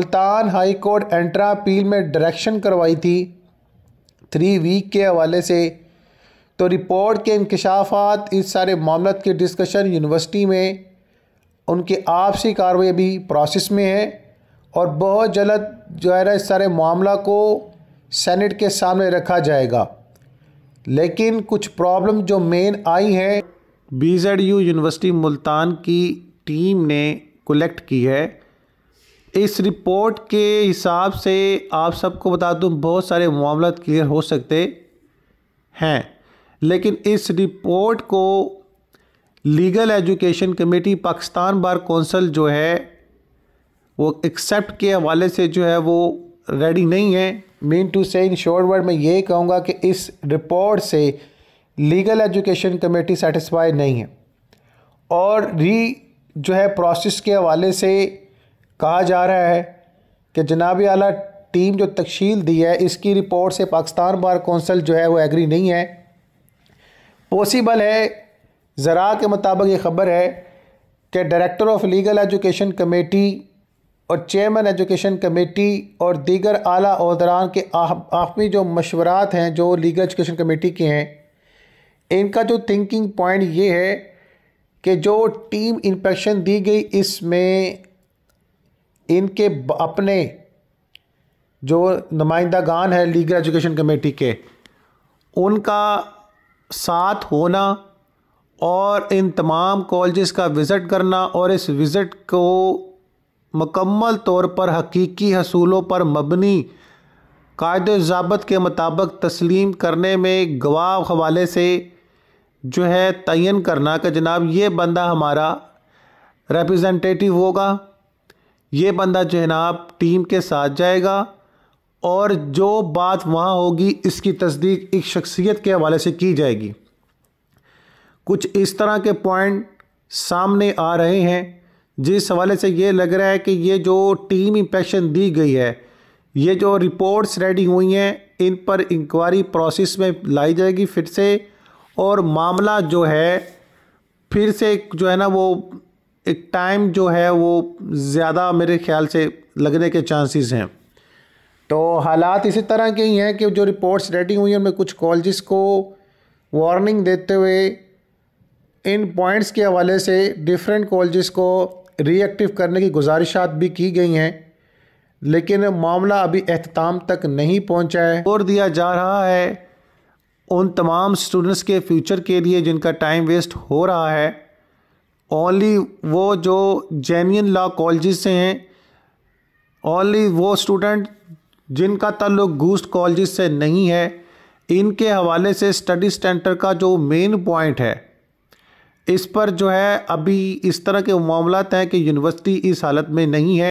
Multan high court intra appeal में direction करवाई थी थ्री वीक के हवाले से तो रिपोर्ट के इंकशाफात इस सारे मामलों की डिस्कशन यूनिवर्सिटी में उनके आपसी कार्रवाई भी प्रोसेस में है और बहुत जल्द जो है ना इस सारे मामला को सेनेट के सामने रखा जाएगा लेकिन कुछ प्रॉब्लम जो मेन आई हैं B Z U university Multan की टीम ने कलेक्ट की है इस रिपोर्ट के हिसाब से आप सबको बता दूं बहुत सारे मामला क्लियर हो सकते हैं लेकिन इस रिपोर्ट को legal education committee Pakistan bar council जो है वो एक्सेप्ट के हवाले से जो है वो रेडी नहीं है मीन टू से इन शॉर्ट वर्ड मैं ये कहूँगा कि इस रिपोर्ट से लीगल एजुकेशन कमेटी सेटिस्फाई नहीं है और री जो है प्रोसेस के हवाले से कहा जा रहा है कि जनाब आला टीम जो तकशील दी है इसकी रिपोर्ट से पाकिस्तान बार कौंसल जो है वो एग्री नहीं है पॉसिबल है ज़रा के मुताबिक ये ख़बर है कि director of legal education committee और चेयरमैन एजुकेशन कमेटी और दीगर आला अहदरान के आखमी जो मशवरात हैं जो लीगल एजुकेशन कमेटी के हैं इनका जो थिंकिंग पॉइंट ये है कि जो टीम इंस्पेक्शन दी गई इसमें इनके अपने जो नुमाइंदा गान है लीगल एजुकेशन कमेटी के उनका साथ होना और इन तमाम कॉलेज़ का विज़िट करना और इस विज़िट को मकम्मल तौर पर हकीकी हसूलों पर मबनी कायद जबत के मुताबिक तस्लीम करने में गवाह हवाले से जो है तयन करना कि जनाब ये बंदा हमारा रिप्रेजेंटेटिव होगा ये बंदा जो है ना आप टीम के साथ जाएगा और जो बात वहाँ होगी इसकी तस्दीक एक शख्सियत के हवाले से की जाएगी कुछ इस तरह के पॉइंट सामने आ रहे हैं जिस हवाले से ये लग रहा है कि ये जो टीम इंपेक्शन दी गई है ये जो रिपोर्ट्स रेडी हुई हैं इन पर इंक्वायरी प्रोसेस में लाई जाएगी फिर से और मामला जो है फिर से जो है ना वो एक टाइम जो है वो ज़्यादा मेरे ख्याल से लगने के चांसेस हैं तो हालात इसी तरह के ही हैं कि जो रिपोर्ट्स रेडी हुई हैं उनमें कुछ कॉलेज को वार्निंग देते हुए इन पॉइंट्स के हवाले से डिफरेंट कॉलेज को रिएक्टिव करने की गुजारिशात भी की गई हैं लेकिन मामला अभी अहताम तक नहीं पहुंचा है और दिया जा रहा है उन तमाम स्टूडेंट्स के फ्यूचर के लिए जिनका टाइम वेस्ट हो रहा है ओनली वो जो जेन्यन लॉ कॉलेज से हैं ओनली वो स्टूडेंट जिनका ताल्लुक गूस्ट कॉलेज से नहीं है इनके हवाले से स्टडी सेंटर का जो मेन पॉइंट है इस पर जो है अभी इस तरह के मामला हैं कि यूनिवर्सिटी इस हालत में नहीं है